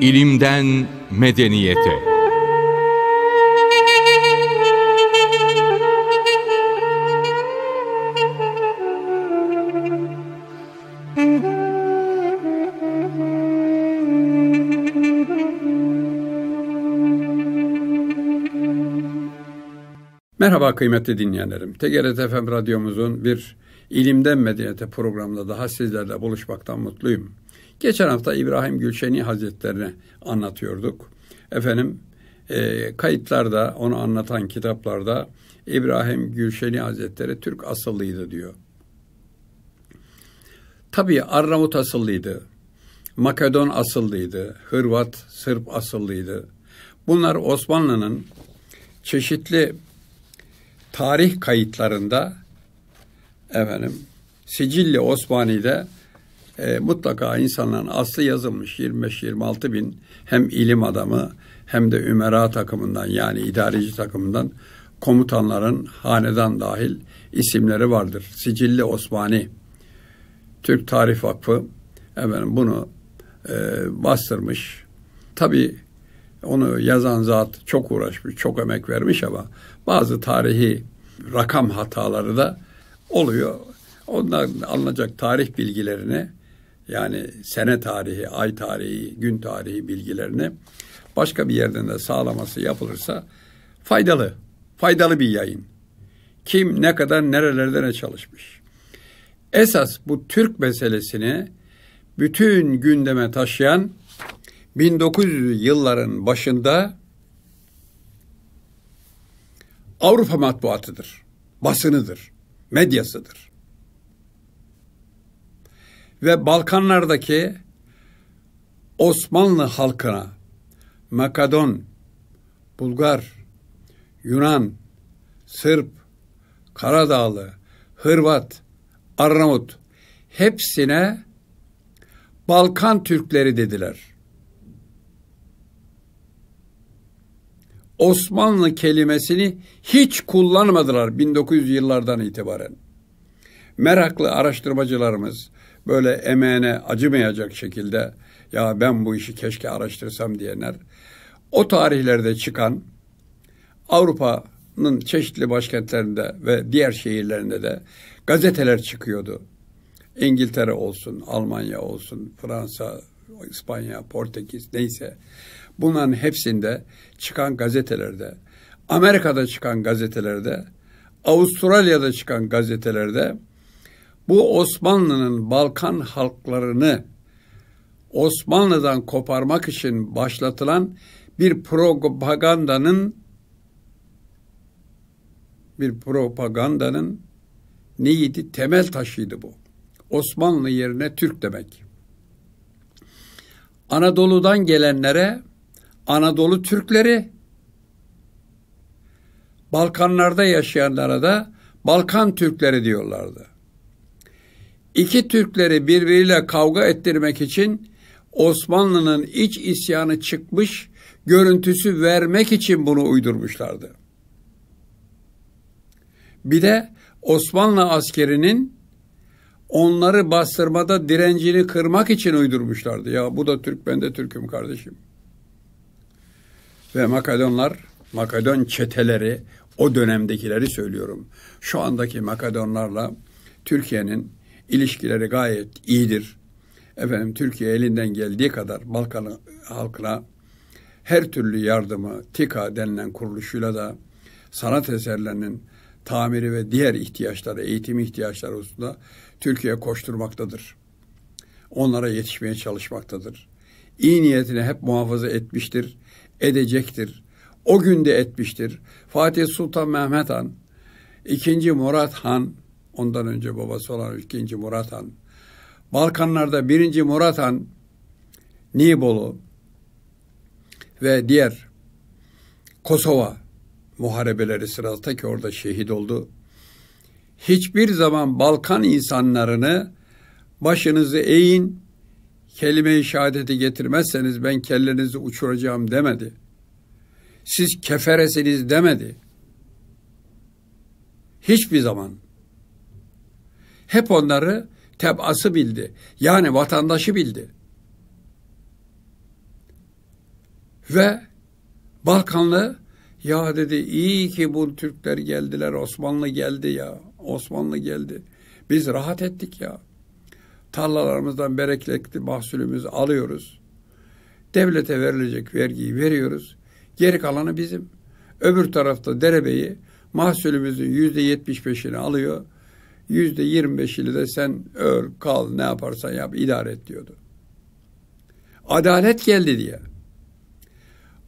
İlimden medeniyete. Merhaba kıymetli dinleyenlerim. TGRT FM radyomuzun bir ilimden medeniyete programında daha sizlerle buluşmaktan mutluyum. Geçen hafta İbrahim Gülşeni Hazretlerini anlatıyorduk. Efendim e, kayıtlarda onu anlatan kitaplarda İbrahim Gülşeni Hazretleri Türk asıllıydı diyor. Tabii Arnavut asıllıydı. Makedon asıllıydı. Hırvat, Sırp asıllıydı. Bunlar Osmanlı'nın çeşitli tarih kayıtlarında efendim Sicilli Osmani'de e, mutlaka insanların aslı yazılmış 25-26 bin hem ilim adamı hem de Ümera takımından yani idareci takımından komutanların hanedan dahil isimleri vardır. Sicilli Osmani Türk Tarih Vakfı efendim bunu e, bastırmış. Tabi onu yazan zat çok uğraşmış, çok emek vermiş ama bazı tarihi rakam hataları da oluyor. Ondan alınacak tarih bilgilerini yani sene tarihi, ay tarihi, gün tarihi bilgilerini başka bir yerden de sağlaması yapılırsa faydalı. Faydalı bir yayın. Kim ne kadar nerelerde ne çalışmış. Esas bu Türk meselesini bütün gündeme taşıyan 1900 yılların başında Avrupa matbuatıdır, basınıdır, medyasıdır. Ve Balkanlardaki Osmanlı halkına Makedon, Bulgar, Yunan, Sırp, Karadağlı, Hırvat, Arnavut hepsine Balkan Türkleri dediler. Osmanlı kelimesini hiç kullanmadılar 1900 yıllardan itibaren. Meraklı araştırmacılarımız böyle emeğine acımayacak şekilde ya ben bu işi keşke araştırsam diyenler o tarihlerde çıkan Avrupa'nın çeşitli başkentlerinde ve diğer şehirlerinde de gazeteler çıkıyordu. İngiltere olsun, Almanya olsun, Fransa, İspanya, Portekiz neyse Bunların hepsinde çıkan gazetelerde, Amerika'da çıkan gazetelerde, Avustralya'da çıkan gazetelerde bu Osmanlı'nın Balkan halklarını Osmanlı'dan koparmak için başlatılan bir propagandanın bir propagandanın neydi? Temel taşıydı bu. Osmanlı yerine Türk demek. Anadolu'dan gelenlere Anadolu Türkleri, Balkanlarda yaşayanlara da Balkan Türkleri diyorlardı. İki Türkleri birbiriyle kavga ettirmek için Osmanlı'nın iç isyanı çıkmış görüntüsü vermek için bunu uydurmuşlardı. Bir de Osmanlı askerinin onları bastırmada direncini kırmak için uydurmuşlardı. Ya bu da Türk ben de Türk'üm kardeşim. Ve Makedonlar, Makedon çeteleri, o dönemdekileri söylüyorum. Şu andaki Makedonlarla Türkiye'nin ilişkileri gayet iyidir. Efendim Türkiye elinden geldiği kadar Balkan halkına her türlü yardımı TİKA denilen kuruluşuyla da sanat eserlerinin tamiri ve diğer ihtiyaçları, eğitim ihtiyaçları hususunda Türkiye koşturmaktadır. Onlara yetişmeye çalışmaktadır. İyi niyetini hep muhafaza etmiştir edecektir. O günde etmiştir. Fatih Sultan Mehmet Han, ikinci Murat Han, ondan önce babası olan ikinci Murat Han, Balkanlarda birinci Murat Han, Nibolu ve diğer Kosova muharebeleri sırasında ki orada şehit oldu. Hiçbir zaman Balkan insanlarını başınızı eğin, kelime-i şehadeti getirmezseniz ben kellenizi uçuracağım demedi. Siz keferesiniz demedi. Hiçbir zaman. Hep onları tebası bildi. Yani vatandaşı bildi. Ve Balkanlı ya dedi iyi ki bu Türkler geldiler Osmanlı geldi ya. Osmanlı geldi. Biz rahat ettik ya tarlalarımızdan bereketli mahsulümüzü alıyoruz. Devlete verilecek vergiyi veriyoruz. Geri kalanı bizim. Öbür tarafta derebeyi mahsulümüzün yüzde yetmiş beşini alıyor. Yüzde yirmi beşini de sen öl, kal, ne yaparsan yap, idare et diyordu. Adalet geldi diye.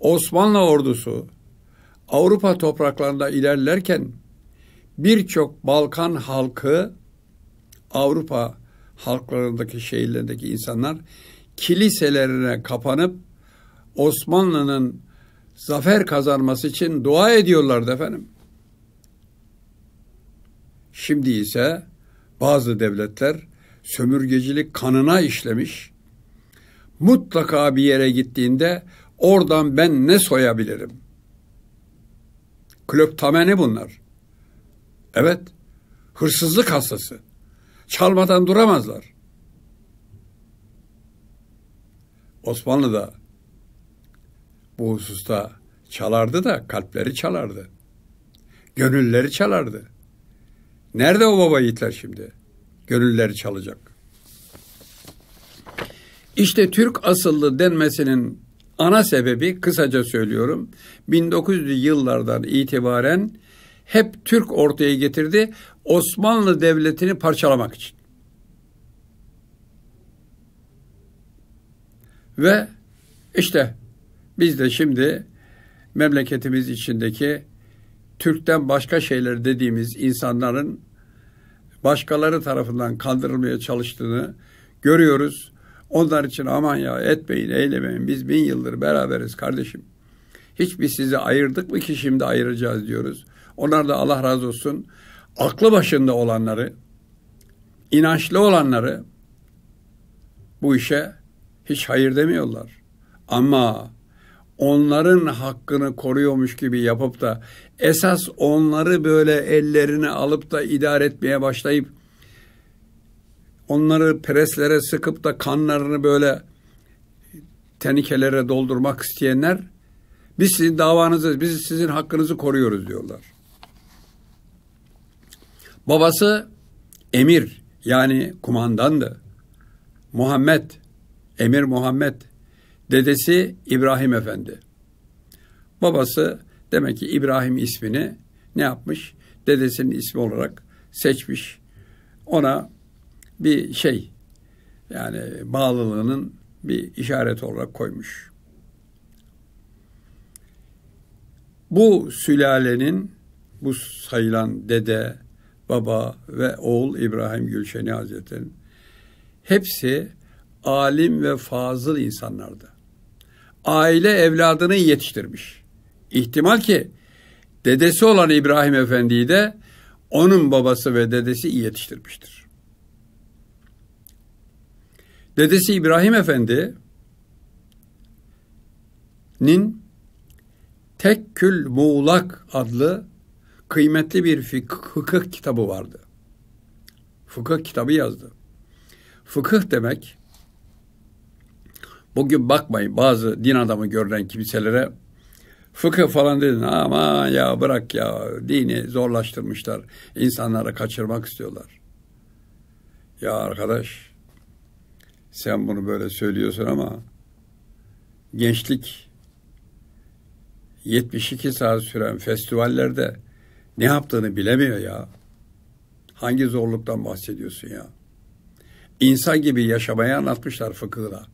Osmanlı ordusu Avrupa topraklarında ilerlerken birçok Balkan halkı Avrupa halklarındaki, şehirlerdeki insanlar kiliselerine kapanıp Osmanlı'nın zafer kazanması için dua ediyorlardı efendim. Şimdi ise bazı devletler sömürgecilik kanına işlemiş. Mutlaka bir yere gittiğinde oradan ben ne soyabilirim? Klöptameni bunlar. Evet, hırsızlık hastası çalmadan duramazlar. Osmanlı da bu hususta çalardı da kalpleri çalardı. Gönülleri çalardı. Nerede o baba yiğitler şimdi? Gönülleri çalacak. İşte Türk asıllı denmesinin ana sebebi kısaca söylüyorum 1900'lü yıllardan itibaren hep Türk ortaya getirdi Osmanlı Devleti'ni parçalamak için. Ve işte biz de şimdi memleketimiz içindeki Türk'ten başka şeyler dediğimiz insanların başkaları tarafından kandırılmaya çalıştığını görüyoruz. Onlar için aman ya etmeyin, eylemeyin. Biz bin yıldır beraberiz kardeşim. Hiçbir sizi ayırdık mı ki şimdi ayıracağız diyoruz. Onlar da Allah razı olsun aklı başında olanları, inançlı olanları bu işe hiç hayır demiyorlar. Ama onların hakkını koruyormuş gibi yapıp da esas onları böyle ellerini alıp da idare etmeye başlayıp onları preslere sıkıp da kanlarını böyle tenikelere doldurmak isteyenler biz sizin davanızız, biz sizin hakkınızı koruyoruz diyorlar. Babası emir yani kumandandı. Muhammed, Emir Muhammed. Dedesi İbrahim Efendi. Babası demek ki İbrahim ismini ne yapmış? Dedesinin ismi olarak seçmiş. Ona bir şey yani bağlılığının bir işaret olarak koymuş. Bu sülalenin bu sayılan dede, baba ve oğul İbrahim Gülşeni Hazretleri hepsi alim ve fazıl insanlardı. Aile evladını yetiştirmiş. İhtimal ki dedesi olan İbrahim Efendi'yi de onun babası ve dedesi yetiştirmiştir. Dedesi İbrahim Efendi'nin Tekkül Muğlak adlı kıymetli bir fıkıh kitabı vardı. Fıkıh kitabı yazdı. Fıkıh demek bugün bakmayın bazı din adamı görülen kimselere fıkıh falan dedin ama ya bırak ya dini zorlaştırmışlar. insanları kaçırmak istiyorlar. Ya arkadaş sen bunu böyle söylüyorsun ama gençlik 72 saat süren festivallerde ne yaptığını bilemiyor ya. Hangi zorluktan bahsediyorsun ya? İnsan gibi yaşamayı anlatmışlar fıkıhla.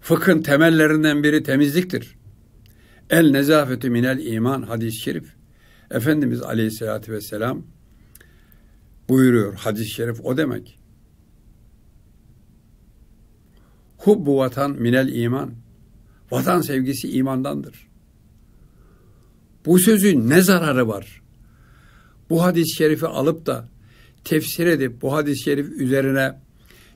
Fıkhın temellerinden biri temizliktir. El nezafetü minel iman hadis-i şerif. Efendimiz aleyhissalatü vesselam buyuruyor hadis-i şerif o demek. Hubbu vatan minel iman. Vatan sevgisi imandandır. Bu sözün ne zararı var? Bu hadis-i şerifi alıp da tefsir edip bu hadis-i şerif üzerine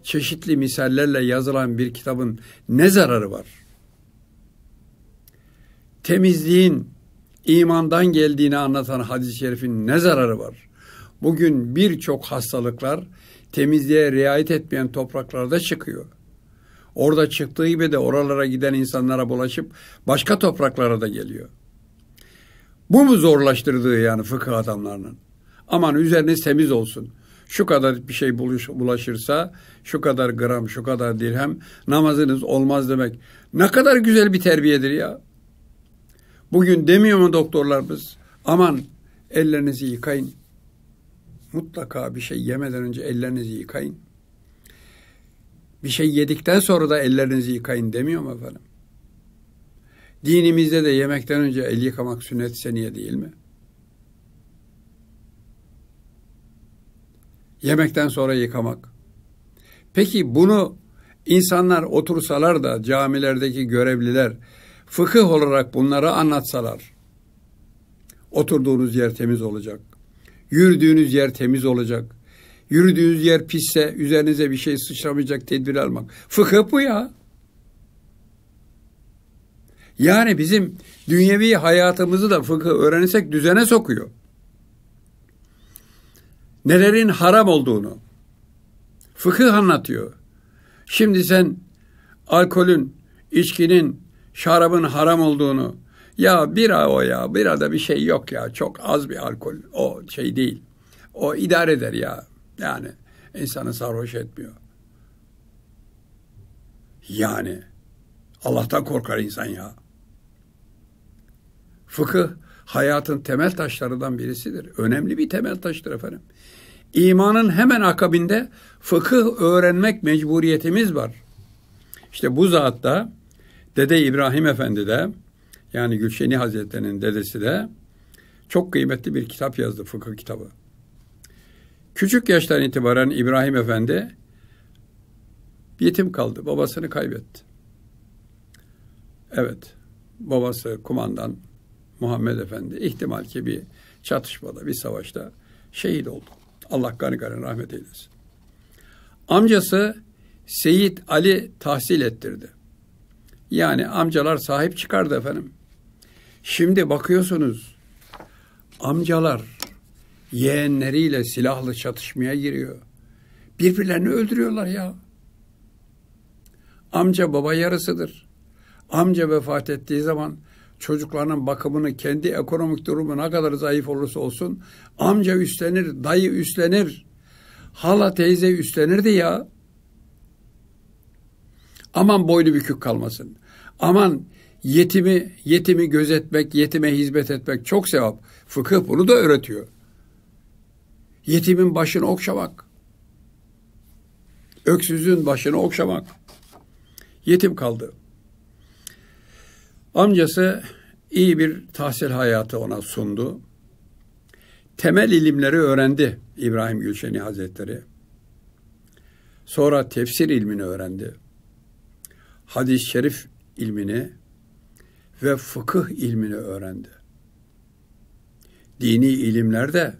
çeşitli misallerle yazılan bir kitabın ne zararı var? Temizliğin imandan geldiğini anlatan hadis-i şerifin ne zararı var? Bugün birçok hastalıklar temizliğe riayet etmeyen topraklarda çıkıyor. Orada çıktığı gibi de oralara giden insanlara bulaşıp başka topraklara da geliyor. Bu mu zorlaştırdığı yani fıkıh adamlarının? Aman üzeriniz temiz olsun. Şu kadar bir şey bulaşırsa, şu kadar gram, şu kadar dirhem namazınız olmaz demek. Ne kadar güzel bir terbiyedir ya. Bugün demiyor mu doktorlarımız? Aman ellerinizi yıkayın. Mutlaka bir şey yemeden önce ellerinizi yıkayın. Bir şey yedikten sonra da ellerinizi yıkayın demiyor mu efendim? Dinimizde de yemekten önce el yıkamak sünnet seniye değil mi? Yemekten sonra yıkamak. Peki bunu insanlar otursalar da camilerdeki görevliler fıkıh olarak bunları anlatsalar. Oturduğunuz yer temiz olacak. Yürüdüğünüz yer temiz olacak. Yürüdüğünüz yer pisse üzerinize bir şey sıçramayacak tedbir almak. Fıkıh bu ya. Yani bizim dünyevi hayatımızı da fıkı öğrenirsek düzene sokuyor. Nelerin haram olduğunu fıkıh anlatıyor. Şimdi sen alkolün, içkinin, şarabın haram olduğunu ya bira o ya birada bir şey yok ya çok az bir alkol o şey değil. O idare eder ya yani insanı sarhoş etmiyor. Yani Allah'tan korkar insan ya. Fıkıh hayatın temel taşlarından birisidir. Önemli bir temel taştır efendim. İmanın hemen akabinde fıkıh öğrenmek mecburiyetimiz var. İşte bu zat da Dede İbrahim Efendi de yani Gülşeni Hazretleri'nin dedesi de çok kıymetli bir kitap yazdı fıkıh kitabı. Küçük yaştan itibaren İbrahim Efendi yetim kaldı. Babasını kaybetti. Evet. Babası kumandan Muhammed Efendi ihtimal ki bir çatışmada, bir savaşta şehit oldu. Allah kanı kanı rahmet eylesin. Amcası Seyit Ali tahsil ettirdi. Yani amcalar sahip çıkardı efendim. Şimdi bakıyorsunuz amcalar yeğenleriyle silahlı çatışmaya giriyor. Birbirlerini öldürüyorlar ya. Amca baba yarısıdır. Amca vefat ettiği zaman çocuklarının bakımını kendi ekonomik durumu ne kadar zayıf olursa olsun amca üstlenir, dayı üstlenir, hala teyze üstlenirdi ya. Aman boynu bükük kalmasın. Aman yetimi yetimi gözetmek, yetime hizmet etmek çok sevap. Fıkıh bunu da öğretiyor. Yetimin başını okşamak. Öksüzün başını okşamak. Yetim kaldı. Amcası iyi bir tahsil hayatı ona sundu. Temel ilimleri öğrendi İbrahim Gülşeni Hazretleri. Sonra tefsir ilmini öğrendi. Hadis-i şerif ilmini ve fıkıh ilmini öğrendi. Dini ilimlerde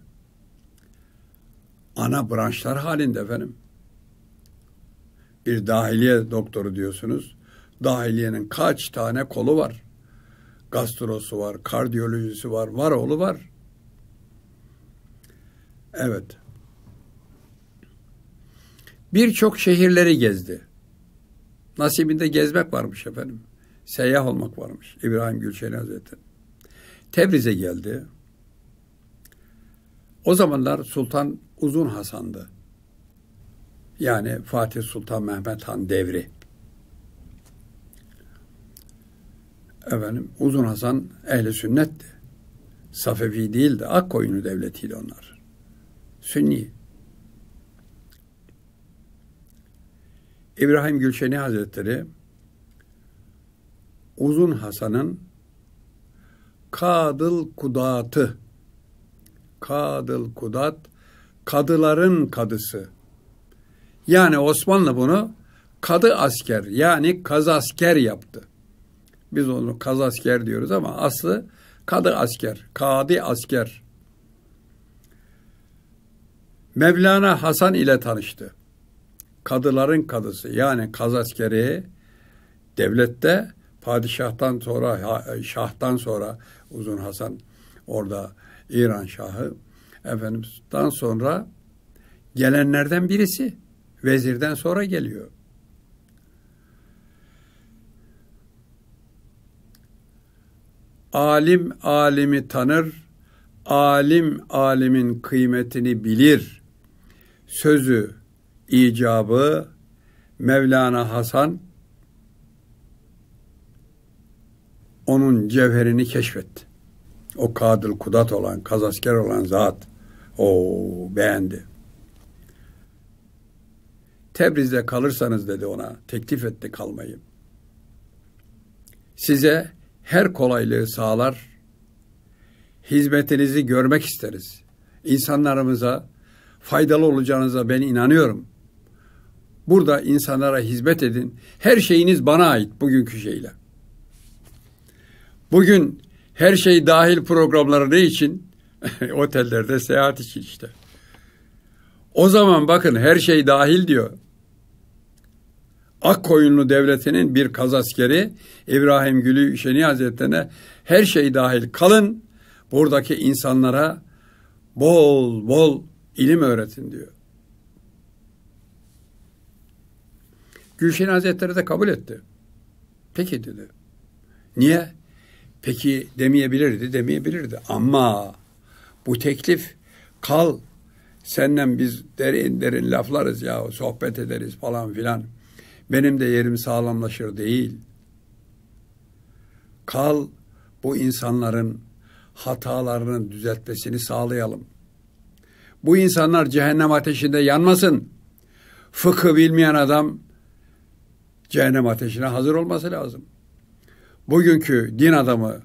ana branşlar halinde efendim. Bir dahiliye doktoru diyorsunuz. Dahiliyenin kaç tane kolu var? Gastrosu var, kardiyolojisi var, var oğlu var. Evet. Birçok şehirleri gezdi. Nasibinde gezmek varmış efendim. Seyyah olmak varmış İbrahim Gülşen Hazretleri. Tebriz'e geldi. O zamanlar Sultan Uzun Hasan'dı. Yani Fatih Sultan Mehmet Han devri. efendim Uzun Hasan ehli sünnetti. Safevi değildi. Akkoyunlu devletiydi onlar. Sünni. İbrahim Gülşeni Hazretleri Uzun Hasan'ın Kadıl Kudatı Kadıl Kudat kadıların kadısı. Yani Osmanlı bunu kadı asker yani kazasker yaptı. Biz onu kaz asker diyoruz ama aslı kadı asker, kadi asker. Mevlana Hasan ile tanıştı. Kadıların kadısı yani kaz askeri devlette padişahtan sonra e, şahtan sonra Uzun Hasan orada İran şahı efendimizden sonra gelenlerden birisi vezirden sonra geliyor. Alim alimi tanır, alim alimin kıymetini bilir. Sözü icabı Mevlana Hasan onun cevherini keşfetti. O Kadıl Kudat olan, kazasker olan zat o beğendi. Tebriz'de kalırsanız dedi ona, teklif etti kalmayı. Size her kolaylığı sağlar. Hizmetinizi görmek isteriz. İnsanlarımıza faydalı olacağınıza ben inanıyorum. Burada insanlara hizmet edin. Her şeyiniz bana ait bugünkü şeyle. Bugün her şey dahil programları ne için? Otellerde seyahat için işte. O zaman bakın her şey dahil diyor. Akkoyunlu Devleti'nin bir kazaskeri İbrahim Gülü Şeni Hazretleri'ne her şey dahil kalın buradaki insanlara bol bol ilim öğretin diyor. Gülşen Hazretleri de kabul etti. Peki dedi. Niye? Peki demeyebilirdi, demeyebilirdi. Ama bu teklif kal senden biz derin derin laflarız ya sohbet ederiz falan filan benim de yerim sağlamlaşır değil. Kal bu insanların hatalarını düzeltmesini sağlayalım. Bu insanlar cehennem ateşinde yanmasın. Fıkı bilmeyen adam cehennem ateşine hazır olması lazım. Bugünkü din adamı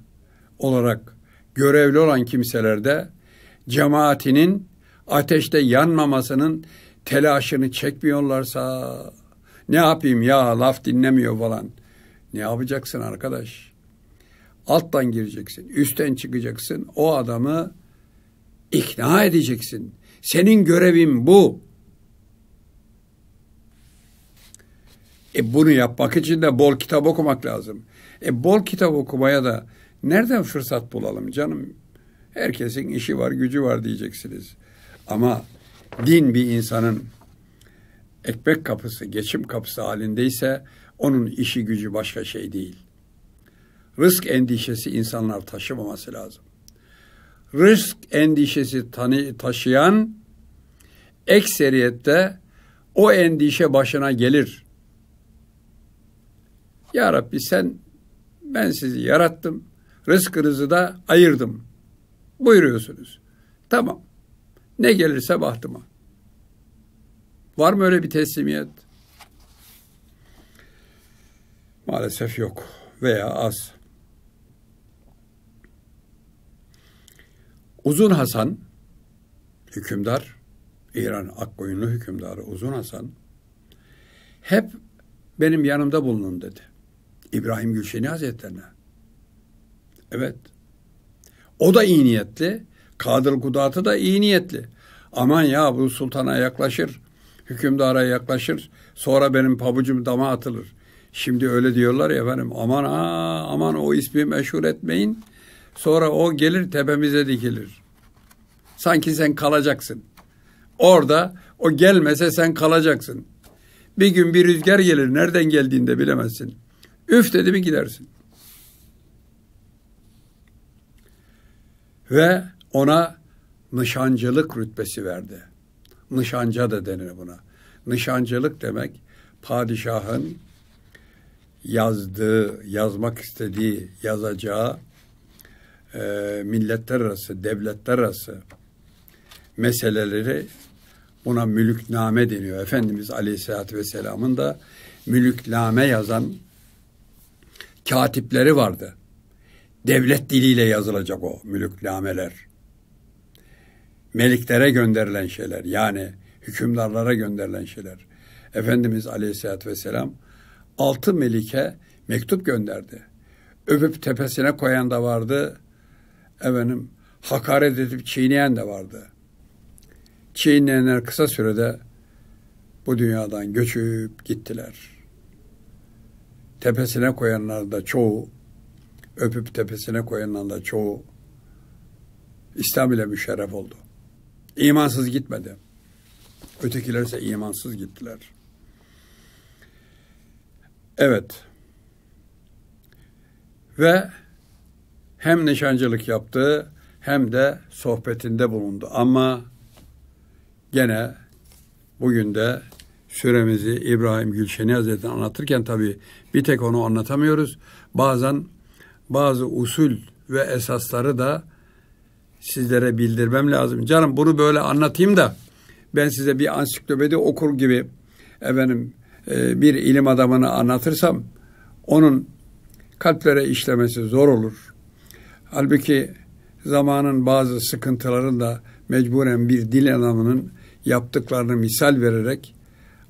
olarak görevli olan kimselerde cemaatinin ateşte yanmamasının telaşını çekmiyorlarsa ne yapayım ya laf dinlemiyor falan. Ne yapacaksın arkadaş? Alttan gireceksin, üstten çıkacaksın. O adamı ikna edeceksin. Senin görevin bu. E bunu yapmak için de bol kitap okumak lazım. E bol kitap okumaya da nereden fırsat bulalım canım? Herkesin işi var, gücü var diyeceksiniz. Ama din bir insanın ekmek kapısı, geçim kapısı halindeyse onun işi gücü başka şey değil. Rızk endişesi insanlar taşımaması lazım. Rızk endişesi taşıyan ekseriyette o endişe başına gelir. Ya Rabbi sen ben sizi yarattım. Rızkınızı da ayırdım. Buyuruyorsunuz. Tamam. Ne gelirse bahtıma. Var mı öyle bir teslimiyet? Maalesef yok veya az. Uzun Hasan hükümdar, İran Akkoyunlu hükümdarı Uzun Hasan hep benim yanımda bulunun dedi. İbrahim Gülşeni Hazretlerine. Evet. O da iyi niyetli. Kadıl Kudat'ı da iyi niyetli. Aman ya bu sultana yaklaşır hükümdara yaklaşır. Sonra benim pabucum dama atılır. Şimdi öyle diyorlar ya efendim aman ha aman o ismi meşhur etmeyin. Sonra o gelir tepemize dikilir. Sanki sen kalacaksın. Orada o gelmese sen kalacaksın. Bir gün bir rüzgar gelir nereden geldiğini de bilemezsin. Üf dedi mi gidersin. Ve ona nişancılık rütbesi verdi nişanca da denir buna. Nişancılık demek padişahın yazdığı, yazmak istediği, yazacağı e, milletler arası, devletler arası meseleleri buna mülükname deniyor. Efendimiz Aleyhisselatü Vesselam'ın da mülükname yazan katipleri vardı. Devlet diliyle yazılacak o mülüknameler meliklere gönderilen şeyler yani hükümdarlara gönderilen şeyler. Efendimiz Aleyhisselatü Vesselam altı melike mektup gönderdi. Öpüp tepesine koyan da vardı. Efendim hakaret edip çiğneyen de vardı. Çiğneyenler kısa sürede bu dünyadan göçüp gittiler. Tepesine koyanlar da çoğu, öpüp tepesine koyanlar da çoğu İslam ile müşerref oldu. İmansız gitmedi. Ötekiler ise imansız gittiler. Evet. Ve hem nişancılık yaptı hem de sohbetinde bulundu. Ama gene bugün de süremizi İbrahim Gülşeni Hazretleri anlatırken tabii bir tek onu anlatamıyoruz. Bazen bazı usul ve esasları da sizlere bildirmem lazım. Canım bunu böyle anlatayım da ben size bir ansiklopedi okur gibi efendim e, bir ilim adamını anlatırsam onun kalplere işlemesi zor olur. Halbuki zamanın bazı sıkıntılarında mecburen bir dil adamının yaptıklarını misal vererek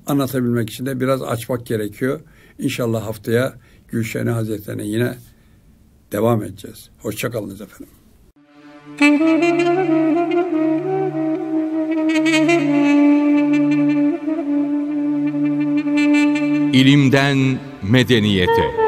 anlatabilmek için de biraz açmak gerekiyor. İnşallah haftaya Gülşen Hazretleri'ne yine devam edeceğiz. Hoşçakalınız efendim. İlimden medeniyete